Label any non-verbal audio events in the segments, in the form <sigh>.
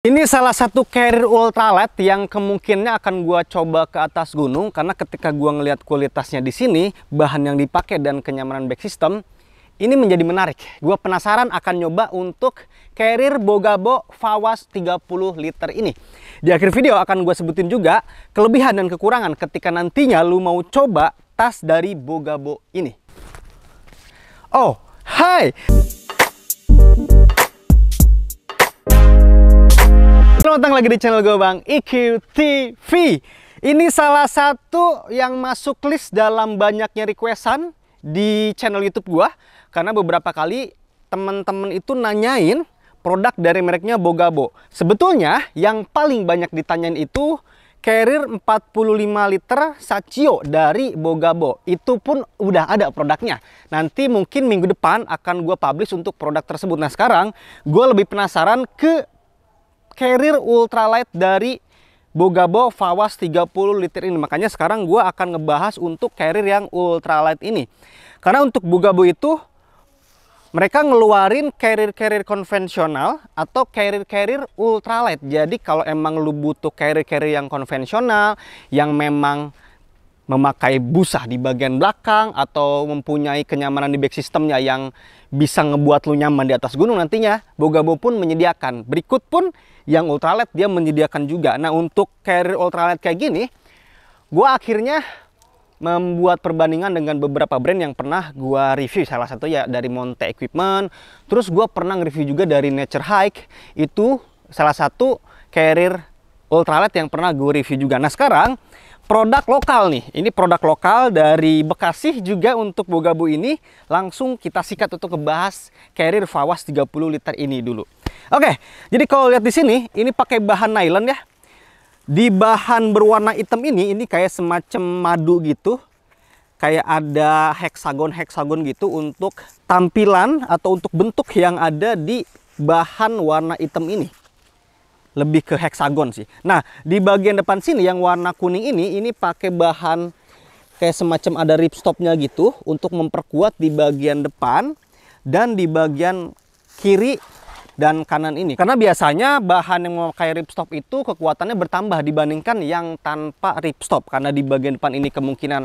Ini salah satu carrier ultralight yang kemungkinnya akan gua coba ke atas gunung karena ketika gua ngelihat kualitasnya di sini, bahan yang dipakai dan kenyamanan back system, ini menjadi menarik. Gua penasaran akan nyoba untuk carrier Bogabo Fawas 30 liter ini. Di akhir video akan gua sebutin juga kelebihan dan kekurangan ketika nantinya lu mau coba tas dari Bogabo ini. Oh, hai. Selamat datang lagi di channel gue Bang IQ Ini salah satu yang masuk list dalam banyaknya requestan di channel YouTube gue karena beberapa kali teman-teman itu nanyain produk dari mereknya Bogabo. Sebetulnya yang paling banyak ditanyain itu carrier 45 liter Sachio dari Bogabo. Itu pun udah ada produknya. Nanti mungkin minggu depan akan gue publish untuk produk tersebut. Nah sekarang gue lebih penasaran ke carrier ultralight dari Bogabo Fawas 30 liter ini. Makanya sekarang gue akan ngebahas untuk carrier yang ultralight ini. Karena untuk Bogabo itu mereka ngeluarin carrier-carrier konvensional atau carrier-carrier ultralight. Jadi kalau emang lu butuh carrier-carrier yang konvensional yang memang memakai busah di bagian belakang atau mempunyai kenyamanan di back systemnya yang bisa ngebuat lu nyaman di atas gunung nantinya Bogabo pun menyediakan berikut pun yang ultralight dia menyediakan juga nah untuk carrier ultralight kayak gini gue akhirnya membuat perbandingan dengan beberapa brand yang pernah gue review salah satu ya dari Monte Equipment terus gue pernah review juga dari Nature Hike itu salah satu carrier ultralight yang pernah gue review juga nah sekarang produk lokal nih. Ini produk lokal dari Bekasi juga untuk Bogabu ini langsung kita sikat untuk ngebahas carrier Fawas 30 liter ini dulu. Oke, jadi kalau lihat di sini ini pakai bahan nylon ya. Di bahan berwarna hitam ini ini kayak semacam madu gitu. Kayak ada heksagon-heksagon gitu untuk tampilan atau untuk bentuk yang ada di bahan warna hitam ini lebih ke heksagon sih. Nah, di bagian depan sini yang warna kuning ini, ini pakai bahan kayak semacam ada ripstopnya gitu untuk memperkuat di bagian depan dan di bagian kiri dan kanan ini. Karena biasanya bahan yang memakai ripstop itu kekuatannya bertambah dibandingkan yang tanpa ripstop. Karena di bagian depan ini kemungkinan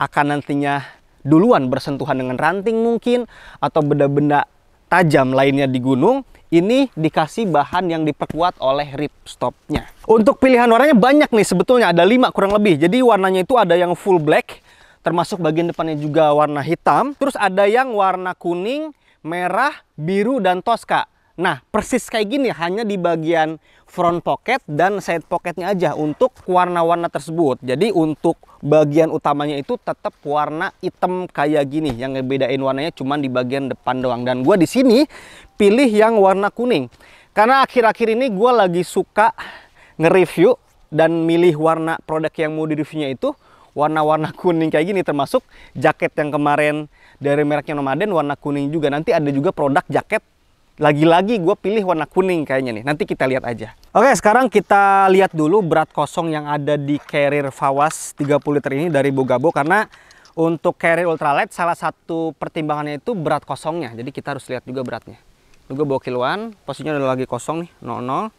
akan nantinya duluan bersentuhan dengan ranting mungkin atau benda-benda tajam lainnya di gunung ini dikasih bahan yang diperkuat oleh ripstopnya. Untuk pilihan warnanya banyak nih sebetulnya, ada lima kurang lebih. Jadi warnanya itu ada yang full black, termasuk bagian depannya juga warna hitam. Terus ada yang warna kuning, merah, biru, dan toska. Nah, persis kayak gini hanya di bagian front pocket dan side pocketnya aja untuk warna-warna tersebut. Jadi untuk bagian utamanya itu tetap warna hitam kayak gini. Yang ngebedain warnanya cuman di bagian depan doang. Dan gua di sini pilih yang warna kuning. Karena akhir-akhir ini gue lagi suka nge-review dan milih warna produk yang mau di-reviewnya itu warna-warna <laughs> kuning kayak gini termasuk jaket yang kemarin dari mereknya Nomaden warna kuning juga nanti ada juga produk jaket lagi-lagi gue pilih warna kuning kayaknya nih nanti kita lihat aja oke sekarang kita lihat dulu berat kosong yang ada di carrier Fawas 30 liter ini dari Bogabo karena untuk carrier ultralight salah satu pertimbangannya itu berat kosongnya jadi kita harus lihat juga beratnya gue bawa kiluan, posisinya udah lagi kosong nih, 00.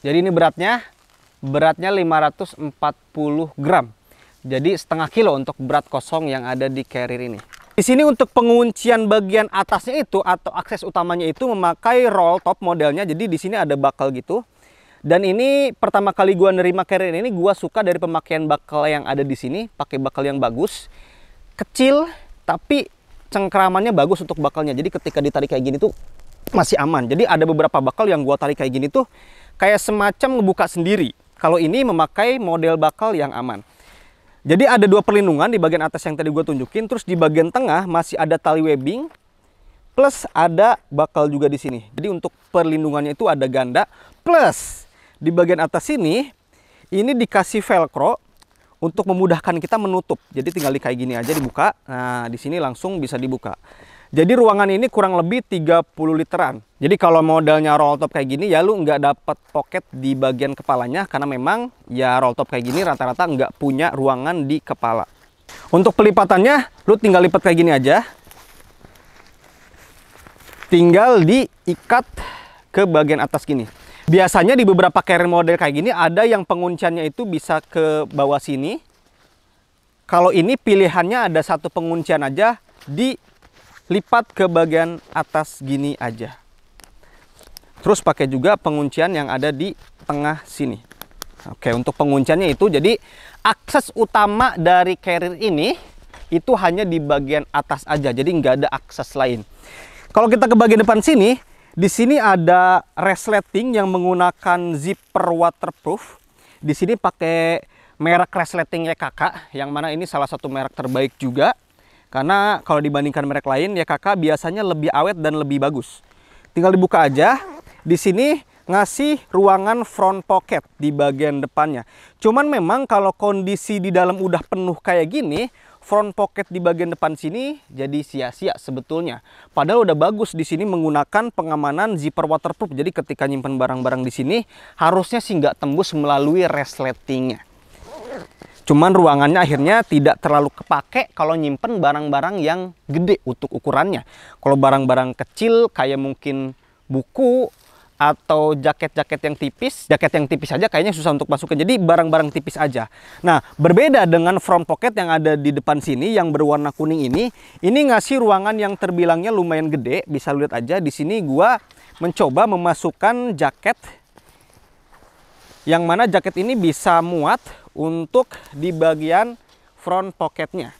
Jadi ini beratnya, beratnya 540 gram. Jadi setengah kilo untuk berat kosong yang ada di carrier ini. Di sini untuk penguncian bagian atasnya itu atau akses utamanya itu memakai roll top modelnya. Jadi di sini ada bakal gitu. Dan ini pertama kali gua nerima carrier ini gua suka dari pemakaian bakal yang ada di sini, pakai bakal yang bagus. Kecil tapi cengkeramannya bagus untuk bakalnya. Jadi ketika ditarik kayak gini tuh masih aman. Jadi ada beberapa bakal yang gua tarik kayak gini tuh kayak semacam ngebuka sendiri. Kalau ini memakai model bakal yang aman. Jadi ada dua perlindungan di bagian atas yang tadi gue tunjukin, terus di bagian tengah masih ada tali webbing, plus ada bakal juga di sini. Jadi untuk perlindungannya itu ada ganda, plus di bagian atas sini ini dikasih velcro untuk memudahkan kita menutup. Jadi tinggal di kayak gini aja dibuka. Nah, di sini langsung bisa dibuka. Jadi ruangan ini kurang lebih 30 literan. Jadi kalau modelnya roll top kayak gini ya lu nggak dapat pocket di bagian kepalanya karena memang ya roll top kayak gini rata-rata nggak punya ruangan di kepala. Untuk pelipatannya lu tinggal lipat kayak gini aja. Tinggal diikat ke bagian atas gini. Biasanya di beberapa carrier model kayak gini ada yang pengunciannya itu bisa ke bawah sini. Kalau ini pilihannya ada satu penguncian aja dilipat ke bagian atas gini aja. Terus pakai juga penguncian yang ada di tengah sini. Oke, untuk pengunciannya itu jadi akses utama dari carrier ini itu hanya di bagian atas aja. Jadi nggak ada akses lain. Kalau kita ke bagian depan sini, di sini ada resleting yang menggunakan zipper waterproof. Di sini pakai merek resleting YKK, yang mana ini salah satu merek terbaik juga. Karena kalau dibandingkan merek lain, YKK ya biasanya lebih awet dan lebih bagus. Tinggal dibuka aja. Di sini ngasih ruangan front pocket di bagian depannya. Cuman memang kalau kondisi di dalam udah penuh kayak gini, front pocket di bagian depan sini jadi sia-sia sebetulnya. Padahal udah bagus di sini menggunakan pengamanan zipper waterproof. Jadi ketika nyimpen barang-barang di sini harusnya sih nggak tembus melalui resletingnya. Cuman ruangannya akhirnya tidak terlalu kepake kalau nyimpen barang-barang yang gede untuk ukurannya. Kalau barang-barang kecil kayak mungkin buku atau jaket-jaket yang tipis, jaket yang tipis aja kayaknya susah untuk masukin. Jadi barang-barang tipis aja. Nah, berbeda dengan front pocket yang ada di depan sini yang berwarna kuning ini, ini ngasih ruangan yang terbilangnya lumayan gede, bisa lihat aja di sini gua mencoba memasukkan jaket yang mana jaket ini bisa muat untuk di bagian front pocketnya.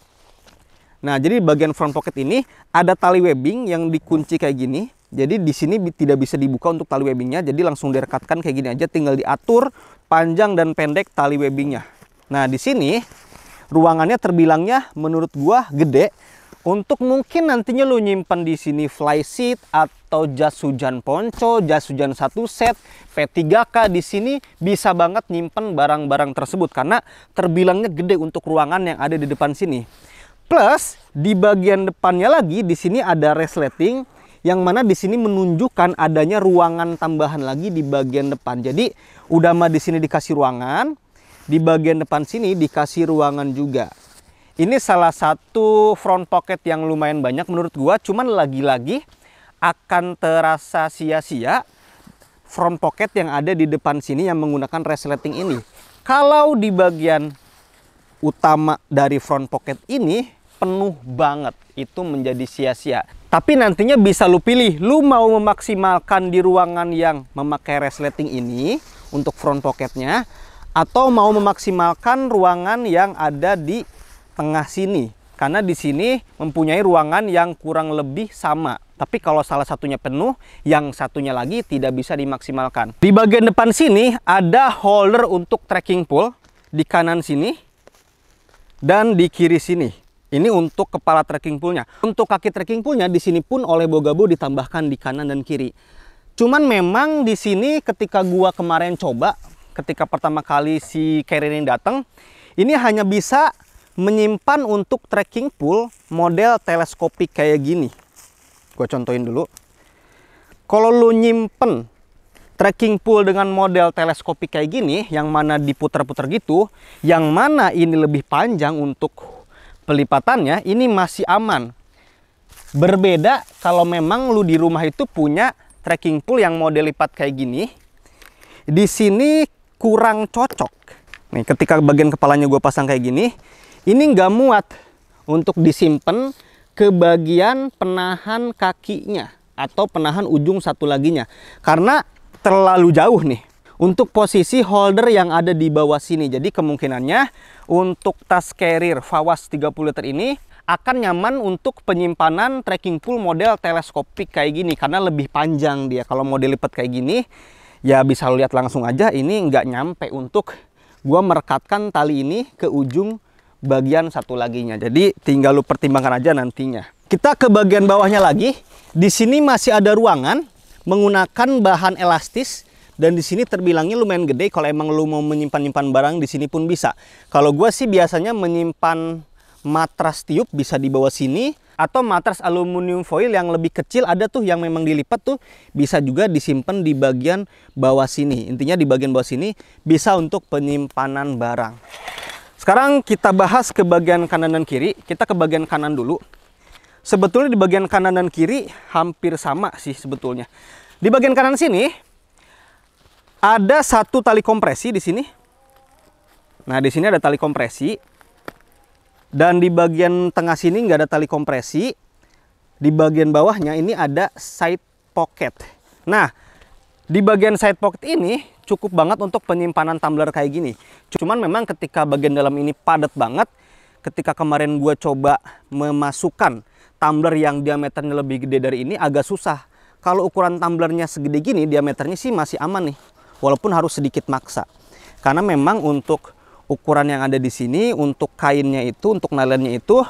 Nah, jadi bagian front pocket ini ada tali webbing yang dikunci kayak gini jadi di sini tidak bisa dibuka untuk tali webbingnya, jadi langsung direkatkan kayak gini aja, tinggal diatur panjang dan pendek tali webbingnya. Nah di sini ruangannya terbilangnya menurut gua gede. Untuk mungkin nantinya lo nyimpan di sini fly seat atau jas hujan ponco, jas hujan satu set, P3K di sini bisa banget nyimpan barang-barang tersebut karena terbilangnya gede untuk ruangan yang ada di depan sini. Plus di bagian depannya lagi di sini ada resleting yang mana di sini menunjukkan adanya ruangan tambahan lagi di bagian depan. Jadi udah mah di sini dikasih ruangan, di bagian depan sini dikasih ruangan juga. Ini salah satu front pocket yang lumayan banyak menurut gua, cuman lagi-lagi akan terasa sia-sia front pocket yang ada di depan sini yang menggunakan resleting ini. Kalau di bagian utama dari front pocket ini penuh banget itu menjadi sia-sia tapi nantinya bisa lu pilih lu mau memaksimalkan di ruangan yang memakai resleting ini untuk front pocketnya atau mau memaksimalkan ruangan yang ada di tengah sini karena di sini mempunyai ruangan yang kurang lebih sama tapi kalau salah satunya penuh, yang satunya lagi tidak bisa dimaksimalkan. Di bagian depan sini ada holder untuk trekking pole di kanan sini dan di kiri sini. Ini untuk kepala trekking poolnya. Untuk kaki trekking poolnya di sini pun oleh Bogabu ditambahkan di kanan dan kiri. Cuman memang di sini ketika gua kemarin coba, ketika pertama kali si Karen ini datang, ini hanya bisa menyimpan untuk trekking pool model teleskopik kayak gini. Gua contohin dulu. Kalau lu nyimpen trekking pool dengan model teleskopik kayak gini, yang mana diputar-putar gitu, yang mana ini lebih panjang untuk pelipatannya ini masih aman. Berbeda kalau memang lu di rumah itu punya trekking pool yang model lipat kayak gini. Di sini kurang cocok. Nih, ketika bagian kepalanya gue pasang kayak gini, ini nggak muat untuk disimpan ke bagian penahan kakinya atau penahan ujung satu laginya. Karena terlalu jauh nih untuk posisi holder yang ada di bawah sini. Jadi kemungkinannya untuk tas carrier Fawas 30 liter ini akan nyaman untuk penyimpanan trekking pool model teleskopik kayak gini karena lebih panjang dia. Kalau model lipat kayak gini ya bisa lihat langsung aja ini nggak nyampe untuk gua merekatkan tali ini ke ujung bagian satu laginya. Jadi tinggal lu pertimbangkan aja nantinya. Kita ke bagian bawahnya lagi. Di sini masih ada ruangan menggunakan bahan elastis dan di sini terbilangnya lumayan gede kalau emang lu mau menyimpan-nyimpan barang di sini pun bisa. Kalau gua sih biasanya menyimpan matras tiup bisa di bawah sini atau matras aluminium foil yang lebih kecil ada tuh yang memang dilipat tuh bisa juga disimpan di bagian bawah sini. Intinya di bagian bawah sini bisa untuk penyimpanan barang. Sekarang kita bahas ke bagian kanan dan kiri. Kita ke bagian kanan dulu. Sebetulnya di bagian kanan dan kiri hampir sama sih sebetulnya. Di bagian kanan sini ada satu tali kompresi di sini. Nah, di sini ada tali kompresi. Dan di bagian tengah sini nggak ada tali kompresi. Di bagian bawahnya ini ada side pocket. Nah, di bagian side pocket ini cukup banget untuk penyimpanan tumbler kayak gini. Cuman memang ketika bagian dalam ini padat banget, ketika kemarin gue coba memasukkan tumbler yang diameternya lebih gede dari ini agak susah. Kalau ukuran tumblernya segede gini, diameternya sih masih aman nih walaupun harus sedikit maksa. Karena memang untuk ukuran yang ada di sini, untuk kainnya itu, untuk nailonnya itu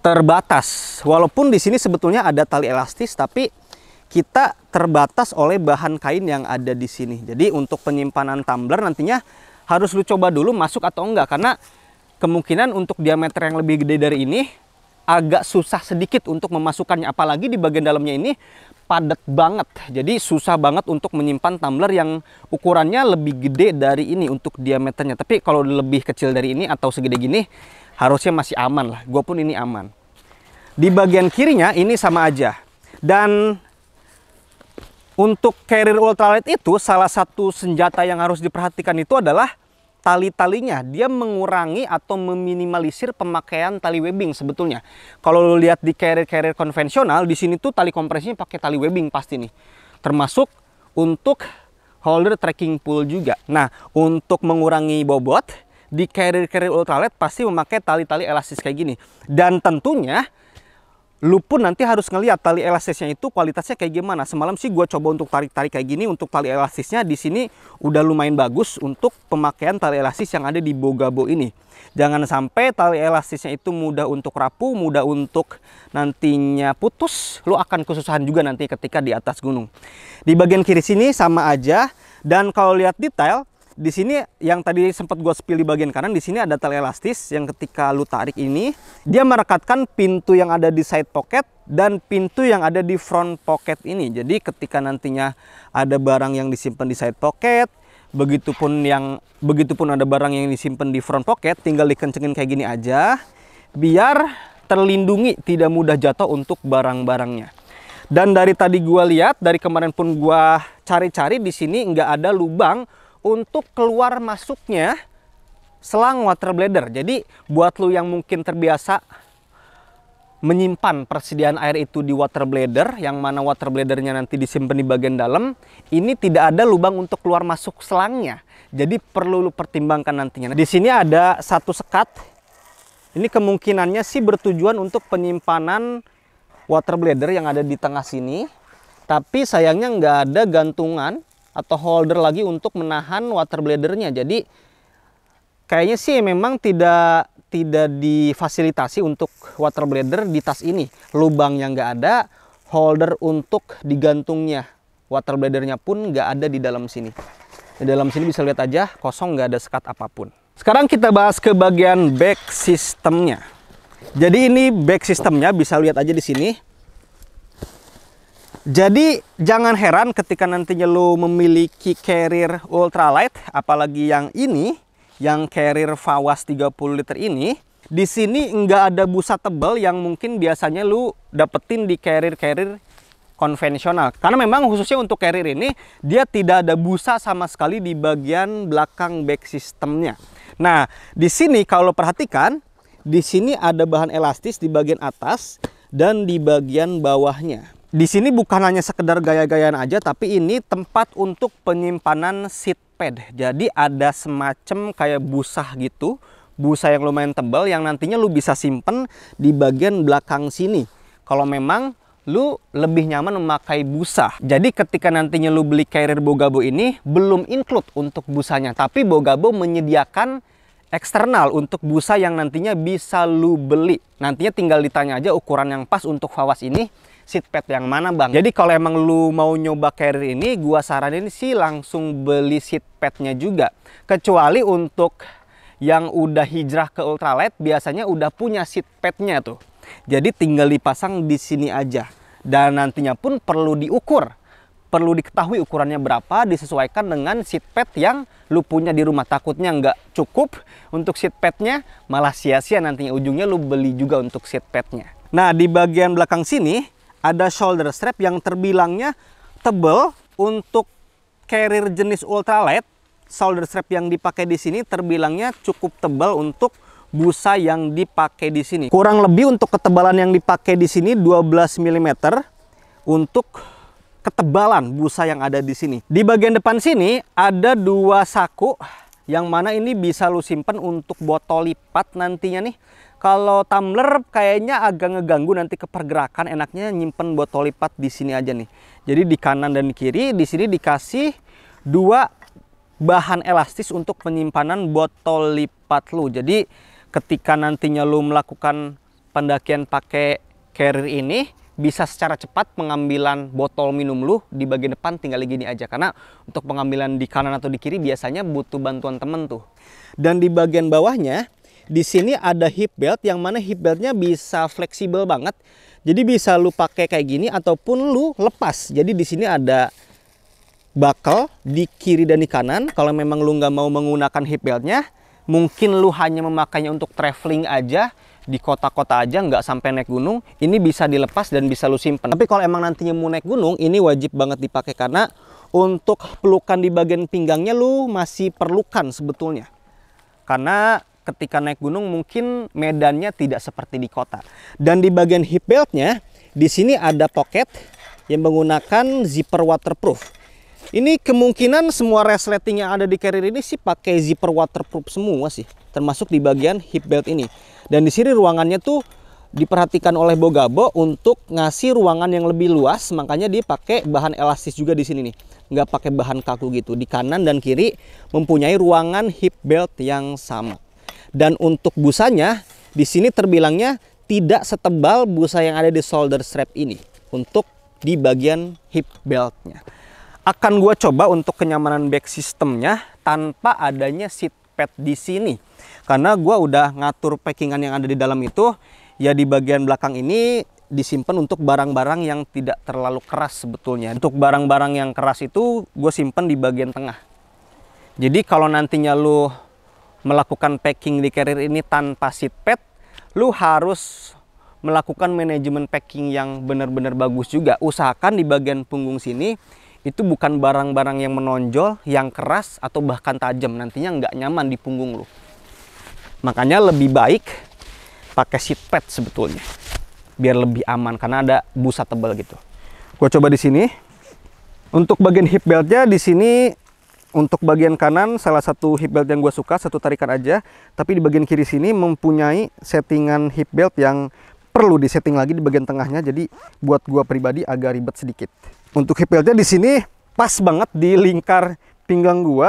terbatas. Walaupun di sini sebetulnya ada tali elastis, tapi kita terbatas oleh bahan kain yang ada di sini. Jadi untuk penyimpanan tumbler nantinya harus lu coba dulu masuk atau enggak karena kemungkinan untuk diameter yang lebih gede dari ini agak susah sedikit untuk memasukkannya apalagi di bagian dalamnya ini padat banget jadi susah banget untuk menyimpan tumbler yang ukurannya lebih gede dari ini untuk diameternya tapi kalau lebih kecil dari ini atau segede gini harusnya masih aman lah gue pun ini aman di bagian kirinya ini sama aja dan untuk carrier ultralight itu salah satu senjata yang harus diperhatikan itu adalah tali-talinya dia mengurangi atau meminimalisir pemakaian tali webbing sebetulnya kalau lo lihat di carrier-carrier konvensional di sini tuh tali kompresinya pakai tali webbing pasti nih termasuk untuk holder tracking pool juga nah untuk mengurangi bobot di carrier-carrier ultralight pasti memakai tali-tali elastis kayak gini dan tentunya lu pun nanti harus ngeliat tali elastisnya itu kualitasnya kayak gimana. Semalam sih gue coba untuk tarik-tarik kayak gini untuk tali elastisnya di sini udah lumayan bagus untuk pemakaian tali elastis yang ada di Bogabo ini. Jangan sampai tali elastisnya itu mudah untuk rapuh, mudah untuk nantinya putus. Lu akan kesusahan juga nanti ketika di atas gunung. Di bagian kiri sini sama aja. Dan kalau lihat detail, di sini yang tadi sempat gue spill di bagian kanan, di sini ada tali elastis yang ketika lu tarik ini, dia merekatkan pintu yang ada di side pocket dan pintu yang ada di front pocket ini. Jadi ketika nantinya ada barang yang disimpan di side pocket, begitupun yang begitupun ada barang yang disimpan di front pocket, tinggal dikencengin kayak gini aja, biar terlindungi, tidak mudah jatuh untuk barang-barangnya. Dan dari tadi gue lihat, dari kemarin pun gue cari-cari di sini nggak ada lubang untuk keluar masuknya selang water bladder. Jadi buat lu yang mungkin terbiasa menyimpan persediaan air itu di water bladder yang mana water bladernya nanti disimpan di bagian dalam ini tidak ada lubang untuk keluar masuk selangnya jadi perlu lu pertimbangkan nantinya nah, di sini ada satu sekat ini kemungkinannya sih bertujuan untuk penyimpanan water bladder yang ada di tengah sini tapi sayangnya nggak ada gantungan atau holder lagi untuk menahan water bladernya. Jadi kayaknya sih memang tidak tidak difasilitasi untuk water blader di tas ini. lubang yang nggak ada, holder untuk digantungnya. Water bladernya pun nggak ada di dalam sini. Di dalam sini bisa lihat aja kosong nggak ada sekat apapun. Sekarang kita bahas ke bagian back sistemnya. Jadi ini back sistemnya bisa lihat aja di sini jadi jangan heran ketika nantinya lo memiliki carrier ultralight, apalagi yang ini, yang carrier Fawas 30 liter ini, di sini nggak ada busa tebal yang mungkin biasanya lu dapetin di carrier-carrier konvensional. Karena memang khususnya untuk carrier ini, dia tidak ada busa sama sekali di bagian belakang back systemnya. Nah, di sini kalau perhatikan, di sini ada bahan elastis di bagian atas dan di bagian bawahnya di sini bukan hanya sekedar gaya-gayaan aja tapi ini tempat untuk penyimpanan seat pad jadi ada semacam kayak busah gitu busa yang lumayan tebal yang nantinya lu bisa simpen di bagian belakang sini kalau memang lu lebih nyaman memakai busa jadi ketika nantinya lu beli carrier bogabo ini belum include untuk busanya tapi bogabo menyediakan eksternal untuk busa yang nantinya bisa lu beli nantinya tinggal ditanya aja ukuran yang pas untuk fawas ini seat pad yang mana bang. Jadi kalau emang lu mau nyoba carrier ini, gua saranin sih langsung beli seat padnya juga. Kecuali untuk yang udah hijrah ke ultralight biasanya udah punya seat padnya tuh. Jadi tinggal dipasang di sini aja. Dan nantinya pun perlu diukur. Perlu diketahui ukurannya berapa disesuaikan dengan seat pad yang lu punya di rumah. Takutnya nggak cukup untuk seat padnya malah sia-sia nantinya ujungnya lu beli juga untuk seat padnya. Nah di bagian belakang sini ada shoulder strap yang terbilangnya tebel untuk carrier jenis ultralight. Shoulder strap yang dipakai di sini terbilangnya cukup tebal untuk busa yang dipakai di sini. Kurang lebih untuk ketebalan yang dipakai di sini 12 mm untuk ketebalan busa yang ada di sini. Di bagian depan sini ada dua saku yang mana ini bisa lu simpan untuk botol lipat nantinya nih kalau tumbler kayaknya agak ngeganggu nanti kepergerakan. Enaknya nyimpen botol lipat di sini aja nih. Jadi di kanan dan kiri di sini dikasih dua bahan elastis untuk penyimpanan botol lipat lu. Jadi ketika nantinya lu melakukan pendakian pakai carrier ini bisa secara cepat pengambilan botol minum lu di bagian depan tinggal gini aja karena untuk pengambilan di kanan atau di kiri biasanya butuh bantuan temen tuh dan di bagian bawahnya di sini ada hip belt yang mana hip beltnya bisa fleksibel banget. Jadi bisa lu pakai kayak gini ataupun lu lepas. Jadi di sini ada bakal di kiri dan di kanan. Kalau memang lu nggak mau menggunakan hip beltnya, mungkin lu hanya memakainya untuk traveling aja di kota-kota aja nggak sampai naik gunung ini bisa dilepas dan bisa lu simpen tapi kalau emang nantinya mau naik gunung ini wajib banget dipakai karena untuk pelukan di bagian pinggangnya lu masih perlukan sebetulnya karena ketika naik gunung mungkin medannya tidak seperti di kota. Dan di bagian hip beltnya, di sini ada pocket yang menggunakan zipper waterproof. Ini kemungkinan semua resleting yang ada di carrier ini sih pakai zipper waterproof semua sih, termasuk di bagian hip belt ini. Dan di sini ruangannya tuh diperhatikan oleh Bogabo untuk ngasih ruangan yang lebih luas, makanya dia pakai bahan elastis juga di sini nih. Nggak pakai bahan kaku gitu. Di kanan dan kiri mempunyai ruangan hip belt yang sama. Dan untuk busanya, di sini terbilangnya tidak setebal busa yang ada di shoulder strap ini untuk di bagian hip beltnya. Akan gue coba untuk kenyamanan back systemnya tanpa adanya seat pad di sini. Karena gue udah ngatur packingan yang ada di dalam itu, ya di bagian belakang ini disimpan untuk barang-barang yang tidak terlalu keras sebetulnya. Untuk barang-barang yang keras itu gue simpan di bagian tengah. Jadi kalau nantinya lu melakukan packing di carrier ini tanpa seat pad, lu harus melakukan manajemen packing yang benar-benar bagus juga. Usahakan di bagian punggung sini itu bukan barang-barang yang menonjol, yang keras atau bahkan tajam. Nantinya nggak nyaman di punggung lu. Makanya lebih baik pakai seat pad sebetulnya. Biar lebih aman karena ada busa tebal gitu. Gue coba di sini. Untuk bagian hip beltnya di sini untuk bagian kanan salah satu hip belt yang gue suka satu tarikan aja tapi di bagian kiri sini mempunyai settingan hip belt yang perlu disetting lagi di bagian tengahnya jadi buat gue pribadi agak ribet sedikit untuk hip beltnya di sini pas banget di lingkar pinggang gue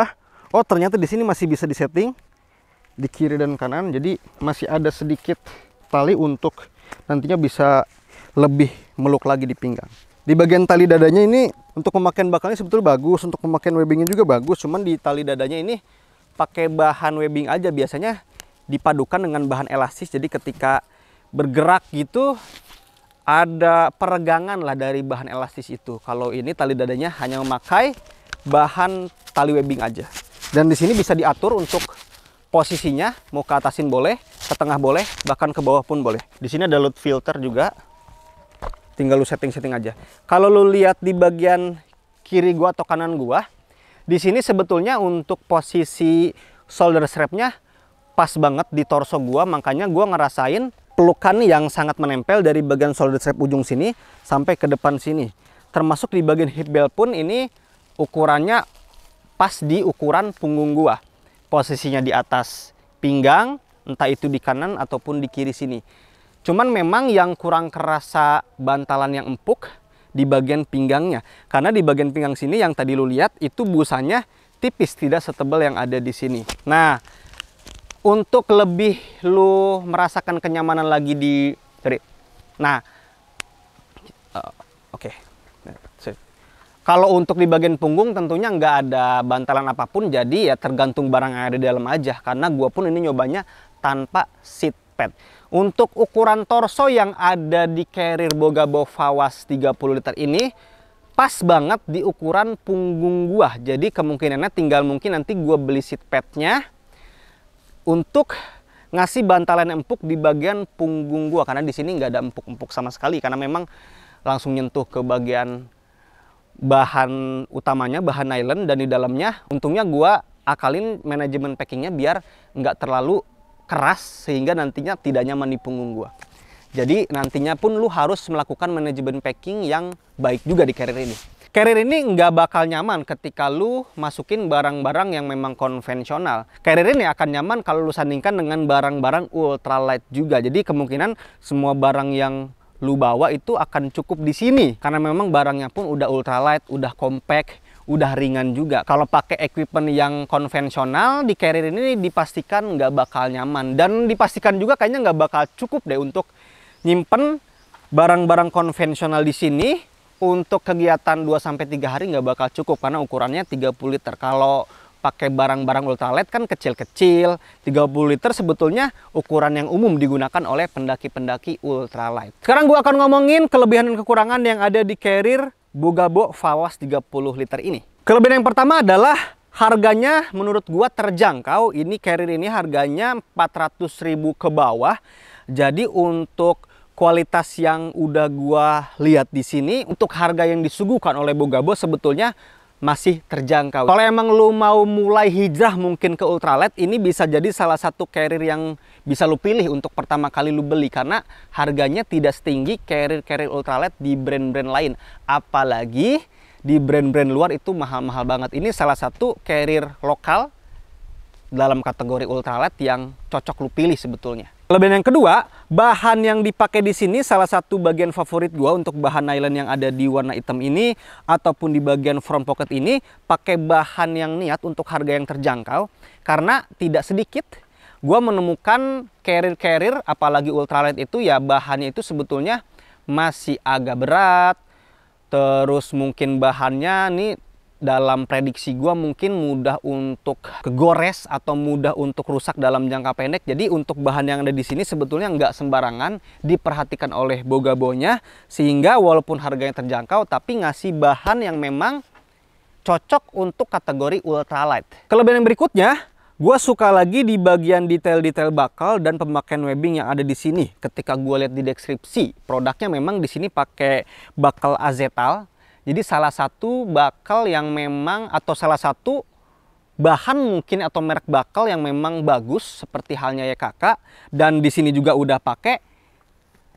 oh ternyata di sini masih bisa disetting di kiri dan kanan jadi masih ada sedikit tali untuk nantinya bisa lebih meluk lagi di pinggang di bagian tali dadanya ini untuk pemakaian bakalnya sebetulnya bagus untuk pemakaian webbingnya juga bagus cuman di tali dadanya ini pakai bahan webbing aja biasanya dipadukan dengan bahan elastis jadi ketika bergerak gitu ada peregangan lah dari bahan elastis itu kalau ini tali dadanya hanya memakai bahan tali webbing aja dan di sini bisa diatur untuk posisinya mau ke atasin boleh ke tengah boleh bahkan ke bawah pun boleh di sini ada load filter juga tinggal lu setting-setting aja kalau lu lihat di bagian kiri gua atau kanan gua di sini sebetulnya untuk posisi shoulder strapnya pas banget di torso gua makanya gua ngerasain pelukan yang sangat menempel dari bagian shoulder strap ujung sini sampai ke depan sini termasuk di bagian hip belt pun ini ukurannya pas di ukuran punggung gua posisinya di atas pinggang entah itu di kanan ataupun di kiri sini Cuman memang yang kurang kerasa bantalan yang empuk di bagian pinggangnya. Karena di bagian pinggang sini yang tadi lu lihat itu busanya tipis, tidak setebal yang ada di sini. Nah, untuk lebih lu merasakan kenyamanan lagi di sorry. Nah, uh, oke. Okay. Kalau untuk di bagian punggung tentunya nggak ada bantalan apapun, jadi ya tergantung barang yang ada di dalam aja. Karena gua pun ini nyobanya tanpa seat pad. Untuk ukuran torso yang ada di carrier Boga Bofawas 30 liter ini pas banget di ukuran punggung gua. Jadi kemungkinannya tinggal mungkin nanti gua beli seat padnya untuk ngasih bantalan empuk di bagian punggung gua karena di sini nggak ada empuk-empuk sama sekali karena memang langsung nyentuh ke bagian bahan utamanya bahan nylon dan di dalamnya untungnya gua akalin manajemen packingnya biar nggak terlalu keras sehingga nantinya tidak nyaman di punggung gua. Jadi nantinya pun lu harus melakukan manajemen packing yang baik juga di carrier ini. Carrier ini nggak bakal nyaman ketika lu masukin barang-barang yang memang konvensional. Carrier ini akan nyaman kalau lu sandingkan dengan barang-barang ultralight juga. Jadi kemungkinan semua barang yang lu bawa itu akan cukup di sini karena memang barangnya pun udah ultralight, udah compact, udah ringan juga. Kalau pakai equipment yang konvensional di carrier ini dipastikan nggak bakal nyaman dan dipastikan juga kayaknya nggak bakal cukup deh untuk nyimpen barang-barang konvensional di sini untuk kegiatan 2 sampai 3 hari nggak bakal cukup karena ukurannya 30 liter. Kalau pakai barang-barang ultralight kan kecil-kecil. 30 liter sebetulnya ukuran yang umum digunakan oleh pendaki-pendaki ultralight. Sekarang gua akan ngomongin kelebihan dan kekurangan yang ada di carrier Bogabo Fawas 30 liter ini. Kelebihan yang pertama adalah harganya menurut gua terjangkau. Ini carrier ini harganya 400.000 ke bawah. Jadi untuk kualitas yang udah gua lihat di sini untuk harga yang disuguhkan oleh Bogabo sebetulnya masih terjangkau. Kalau emang lu mau mulai hijrah mungkin ke ultralight, ini bisa jadi salah satu carrier yang bisa lu pilih untuk pertama kali lu beli karena harganya tidak setinggi carrier-carrier ultralight di brand-brand lain. Apalagi di brand-brand luar itu mahal-mahal banget. Ini salah satu carrier lokal dalam kategori ultralight yang cocok lu pilih sebetulnya. Kelebihan yang kedua, bahan yang dipakai di sini salah satu bagian favorit gua untuk bahan nylon yang ada di warna hitam ini ataupun di bagian front pocket ini pakai bahan yang niat untuk harga yang terjangkau karena tidak sedikit gua menemukan carrier-carrier apalagi ultralight itu ya bahannya itu sebetulnya masih agak berat terus mungkin bahannya nih dalam prediksi gue mungkin mudah untuk kegores atau mudah untuk rusak dalam jangka pendek. Jadi untuk bahan yang ada di sini sebetulnya nggak sembarangan diperhatikan oleh bogabonya sehingga walaupun harganya terjangkau tapi ngasih bahan yang memang cocok untuk kategori ultralight. Kelebihan yang berikutnya, gue suka lagi di bagian detail-detail bakal dan pemakaian webbing yang ada di sini. Ketika gue lihat di deskripsi, produknya memang di sini pakai bakal azetal jadi salah satu bakal yang memang atau salah satu bahan mungkin atau merek bakal yang memang bagus seperti halnya ya kakak dan di sini juga udah pakai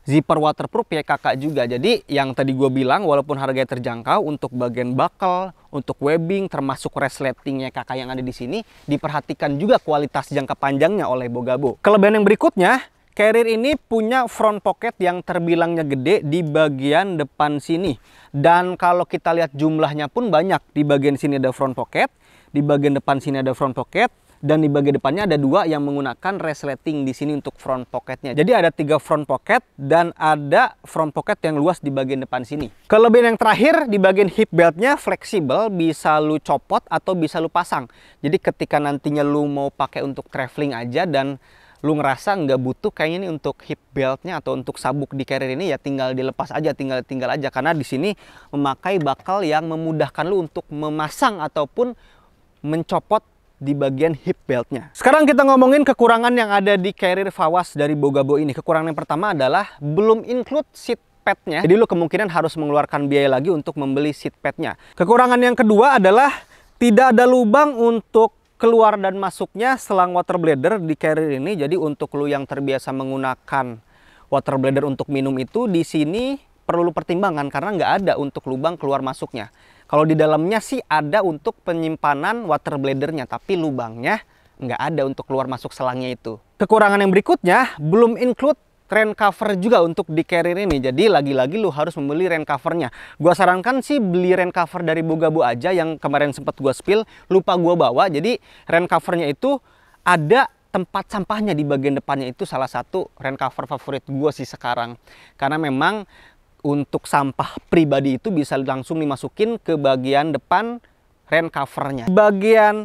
zipper waterproof ya kakak juga. Jadi yang tadi gue bilang walaupun harganya terjangkau untuk bagian bakal, untuk webbing termasuk resleting ya kakak yang ada di sini diperhatikan juga kualitas jangka panjangnya oleh Bogabo. Kelebihan yang berikutnya Carrier ini punya front pocket yang terbilangnya gede di bagian depan sini. Dan kalau kita lihat jumlahnya pun banyak. Di bagian sini ada front pocket, di bagian depan sini ada front pocket, dan di bagian depannya ada dua yang menggunakan resleting di sini untuk front pocketnya. Jadi ada tiga front pocket dan ada front pocket yang luas di bagian depan sini. Kelebihan yang terakhir di bagian hip beltnya fleksibel, bisa lu copot atau bisa lu pasang. Jadi ketika nantinya lu mau pakai untuk traveling aja dan lu ngerasa nggak butuh kayaknya nih untuk hip beltnya atau untuk sabuk di carrier ini ya tinggal dilepas aja tinggal tinggal aja karena di sini memakai bakal yang memudahkan lu untuk memasang ataupun mencopot di bagian hip beltnya. Sekarang kita ngomongin kekurangan yang ada di carrier Fawas dari Bogabo ini. Kekurangan yang pertama adalah belum include seat padnya. Jadi lu kemungkinan harus mengeluarkan biaya lagi untuk membeli seat padnya. Kekurangan yang kedua adalah tidak ada lubang untuk keluar dan masuknya selang water bladder di carrier ini jadi untuk lu yang terbiasa menggunakan water bladder untuk minum itu di sini perlu pertimbangan karena nggak ada untuk lubang keluar masuknya kalau di dalamnya sih ada untuk penyimpanan water bladdernya tapi lubangnya nggak ada untuk keluar masuk selangnya itu kekurangan yang berikutnya belum include trend cover juga untuk di carrier ini jadi lagi-lagi lu harus membeli rain covernya gua sarankan sih beli rain cover dari Bogabu aja yang kemarin sempat gua spill lupa gua bawa jadi rain covernya itu ada tempat sampahnya di bagian depannya itu salah satu rain cover favorit gua sih sekarang karena memang untuk sampah pribadi itu bisa langsung dimasukin ke bagian depan rain covernya bagian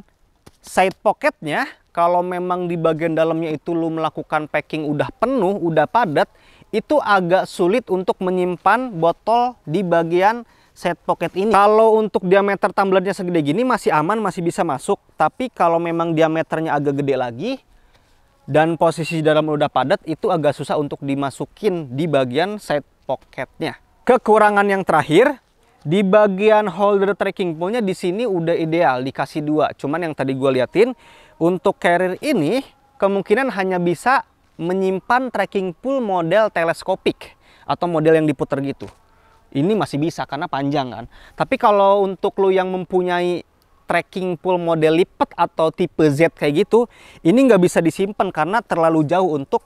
side pocketnya kalau memang di bagian dalamnya itu lu melakukan packing udah penuh, udah padat, itu agak sulit untuk menyimpan botol di bagian set pocket ini. Kalau untuk diameter tumblernya segede gini masih aman, masih bisa masuk. Tapi kalau memang diameternya agak gede lagi dan posisi dalam udah padat itu agak susah untuk dimasukin di bagian set pocketnya. Kekurangan yang terakhir, di bagian holder tracking pole di sini udah ideal dikasih dua. Cuman yang tadi gue liatin untuk carrier ini kemungkinan hanya bisa menyimpan tracking pool model teleskopik atau model yang diputer gitu. Ini masih bisa karena panjang kan. Tapi kalau untuk lo yang mempunyai tracking pool model lipat atau tipe Z kayak gitu, ini nggak bisa disimpan karena terlalu jauh untuk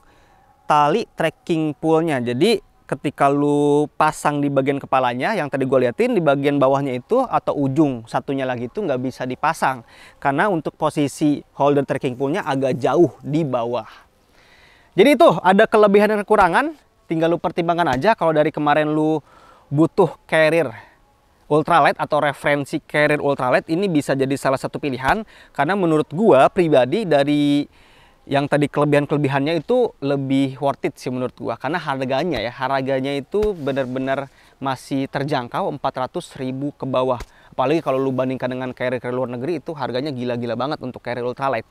tali tracking poolnya. Jadi ketika lu pasang di bagian kepalanya yang tadi gue liatin di bagian bawahnya itu atau ujung satunya lagi itu nggak bisa dipasang karena untuk posisi holder trekking poolnya agak jauh di bawah jadi itu ada kelebihan dan kekurangan tinggal lu pertimbangkan aja kalau dari kemarin lu butuh carrier ultralight atau referensi carrier ultralight ini bisa jadi salah satu pilihan karena menurut gue pribadi dari yang tadi kelebihan-kelebihannya itu lebih worth it sih menurut gua karena harganya ya harganya itu benar-benar masih terjangkau 400 ribu ke bawah apalagi kalau lu bandingkan dengan carrier luar negeri itu harganya gila-gila banget untuk carrier ultralight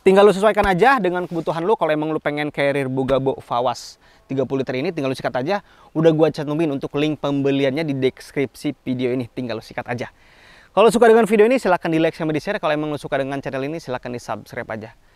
tinggal lu sesuaikan aja dengan kebutuhan lu kalau emang lu pengen carrier Bugabo Fawas 30 liter ini tinggal lu sikat aja udah gua cantumin untuk link pembeliannya di deskripsi video ini tinggal lu sikat aja kalau suka dengan video ini silahkan di like sama di share kalau emang lu suka dengan channel ini silahkan di subscribe aja